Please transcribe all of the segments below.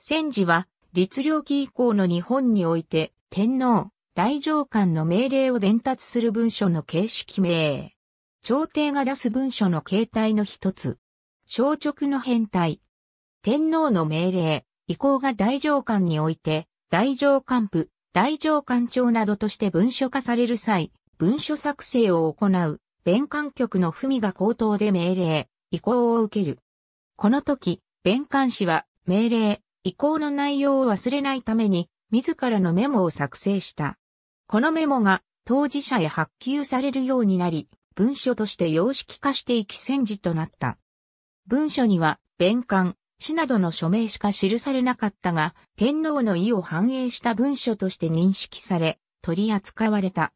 戦時は、律令期以降の日本において、天皇、大上官の命令を伝達する文書の形式名。朝廷が出す文書の形態の一つ。小直の変態。天皇の命令、意向が大上官において、大上官部、大上官長などとして文書化される際、文書作成を行う、弁管局の文が口頭で命令、意向を受ける。この時、弁官士は、命令、意向の内容を忘れないために、自らのメモを作成した。このメモが当事者へ発給されるようになり、文書として様式化していき戦時となった。文書には、弁官、市などの署名しか記されなかったが、天皇の意を反映した文書として認識され、取り扱われた。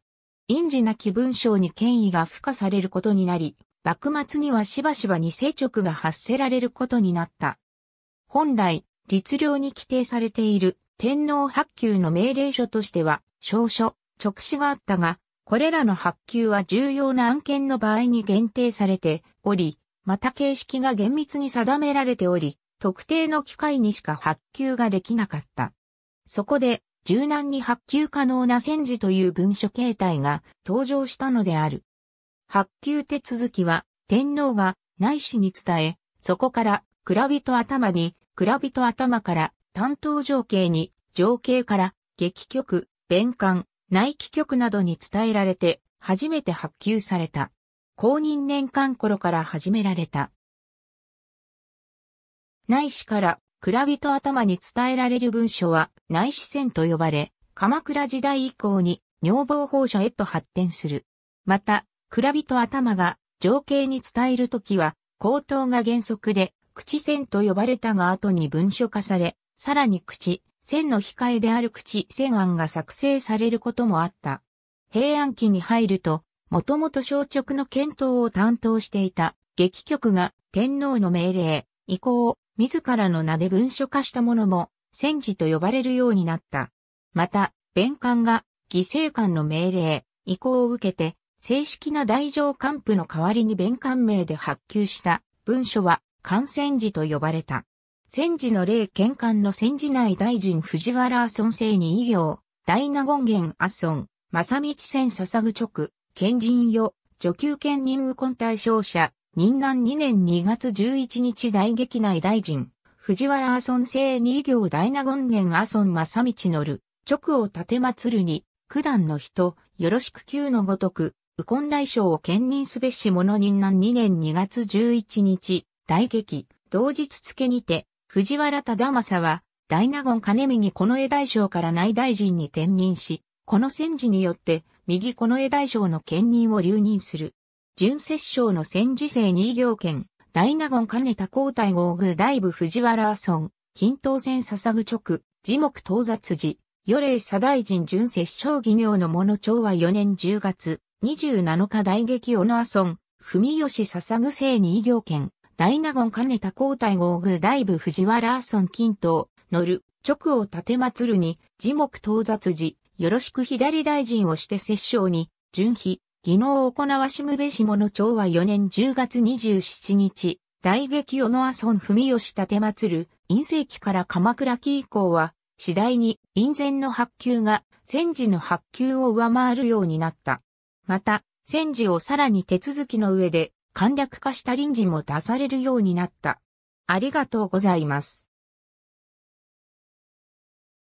因事なき文章に権威が付加されることになり、幕末にはしばしばに直が発せられることになった。本来、律令に規定されている天皇発給の命令書としては、証書、直視があったが、これらの発給は重要な案件の場合に限定されており、また形式が厳密に定められており、特定の機会にしか発給ができなかった。そこで、柔軟に発給可能な戦時という文書形態が登場したのである。発給手続きは天皇が内史に伝え、そこから蔵人頭に蔵人頭から担当情景に、情景から劇曲、弁官、内記曲などに伝えられて、初めて発給された。公認年間頃から始められた。内史から蔵人頭に伝えられる文書は内史戦と呼ばれ、鎌倉時代以降に女房法書へと発展する。また、蔵人頭が情景に伝えるときは、口頭が原則で、口線と呼ばれたが後に文書化され、さらに口、線の控えである口線案が作成されることもあった。平安期に入ると、もともと小直の検討を担当していた劇局が天皇の命令、以降、自らの名で文書化したものも、戦時と呼ばれるようになった。また、弁官が犠牲官の命令、移行を受けて、正式な大乗官府の代わりに弁官名で発給した文書は感戦時と呼ばれた。戦時の例県艦の戦時内大臣藤原阿孫生に異行、大納言元阿孫、正道戦笹ぐ直、県人よ、女給県任務根対象者、任南2年2月11日大劇内大臣、藤原阿孫生に異行大納言元阿孫正道乗る、直を立て祭るに、九段の人、よろしく旧のごとく、右近大将を兼任すべし者任南2年2月11日、大劇、同日付にて、藤原忠正は、大納言金右近衛大将から内大臣に転任し、この戦時によって、右近衛大将の兼任を留任する。純摂政の戦時制二行権、大納言金田皇太皇宮大部藤原阿村、均等戦笹具直、樹木到雑寺、与霊左大臣純摂政技業の者長は4年10月、27日大劇小野阿村、文吉笹具制二行権、大納言兼田皇太后宮大部藤原村近等、乗る、直を立て祭るに、字木到雑時、よろしく左大臣をして摂政に、順比、技能を行わしむべしもの長は4年10月27日、大劇世の阿村文義立て祭る、陰世紀から鎌倉期以降は、次第に、陰前の発給が、戦時の発給を上回るようになった。また、戦時をさらに手続きの上で、簡略化した臨時も出されるようになった。ありがとうございます。